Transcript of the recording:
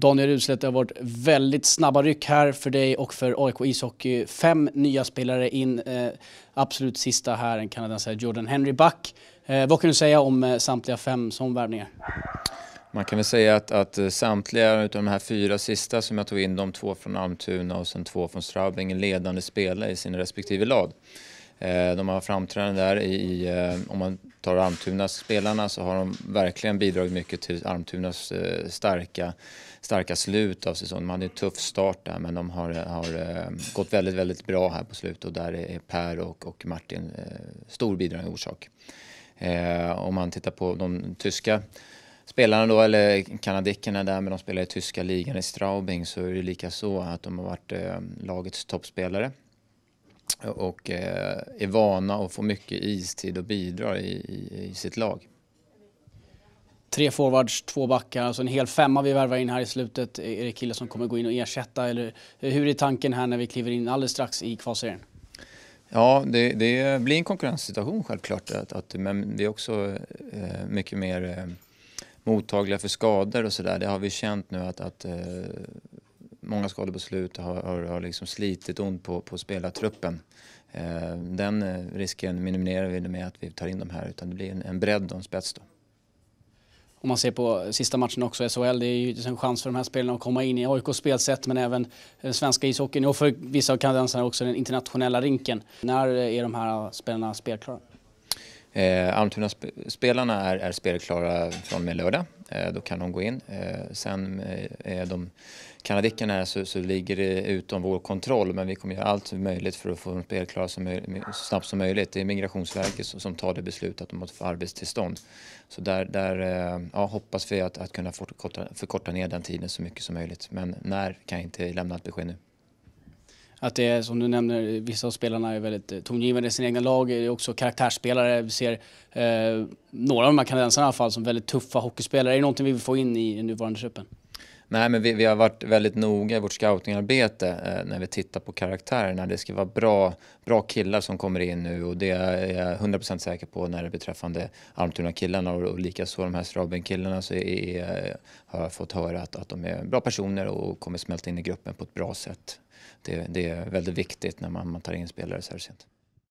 Daniel Rudstedt, det har varit väldigt snabba ryck här för dig och för AIK ishockey. Fem nya spelare in, eh, absolut sista här, en kanadensare, Jordan Henry Buck. Eh, vad kan du säga om eh, samtliga fem som värvningar? Man kan väl säga att, att eh, samtliga utav de här fyra sista som jag tog in, de två från Almtuna och sen två från Straubing, är ledande spelare i sina respektive lag. Eh, de har framträdande där i, eh, om man tar Almtunas spelarna så har de verkligen bidragit mycket till Almtunas eh, starka, starka slut av säsongen. De hade en tuff start där men de har, har eh, gått väldigt, väldigt bra här på slutet och där är Per och, och Martin eh, stor bidragande orsak. Om man tittar på de tyska spelarna då, eller kanadickerna där, men de spelar i tyska ligan i Straubing så är det lika så att de har varit lagets toppspelare och eh, är vana att få mycket istid och bidra i, i, i sitt lag. Tre forwards, två backar, alltså en hel femma vi värvar in här i slutet. Är det kille som kommer gå in och ersätta eller hur är tanken här när vi kliver in alldeles strax i kvalserien? Ja, det, det, blir en konkurrenssituation självklart, att, att, men vi är också eh, mycket mer eh, mottagliga för skador och sådär. Det har vi känt nu att, att eh, många skadebeslut och har, har, har liksom slitit ont på, på spelartruppen. Eh, den eh, risken minimerar vi med att vi tar in de här utan det blir en, en bredd och en spets då. Om man ser på sista matchen också i SHL, det är ju en chans för de här spelarna att komma in i AIKs spelsätt men även den eh, svenska ishockeyn och för vissa av kanadensarna också den internationella rinken. När är de här spelarna spelklara? Eh, Almtuna-spelarna är, är spelklara från och med lördag. Eh, då kan de gå in. Eh, sen eh, är de Kanadickarna, här så, så, ligger det utom vår kontroll men vi kommer göra allt möjligt för att få dem spelklara så, så, snabbt som möjligt. Det är Migrationsverket som, som tar det beslutet att de måste få arbetstillstånd. Så där, där eh, ja, hoppas vi att, att kunna förkorta, förkorta ner den tiden så mycket som möjligt. Men när kan jag inte lämna ett besked nu. Att det är som du nämner, vissa av spelarna är väldigt eh, tongivande i sina egna lag, det är också karaktärsspelare. Vi ser eh, några av de här kanadensarna i alla fall som väldigt tuffa hockeyspelare. Är det någonting vi vill få in i nuvarande truppen? Nej, men vi, vi, har varit väldigt noga i vårt scoutingarbete eh, när vi tittar på karaktärerna. Det ska vara bra, bra killar som kommer in nu och det är jag 100% säker på när det beträffande Almtuna-killarna och, och likaså de här Straben-killarna så är, är, har jag fått höra att, att de är bra personer och kommer smälta in i gruppen på ett bra sätt. Det, det är väldigt viktigt när man, man tar in spelare så här sent.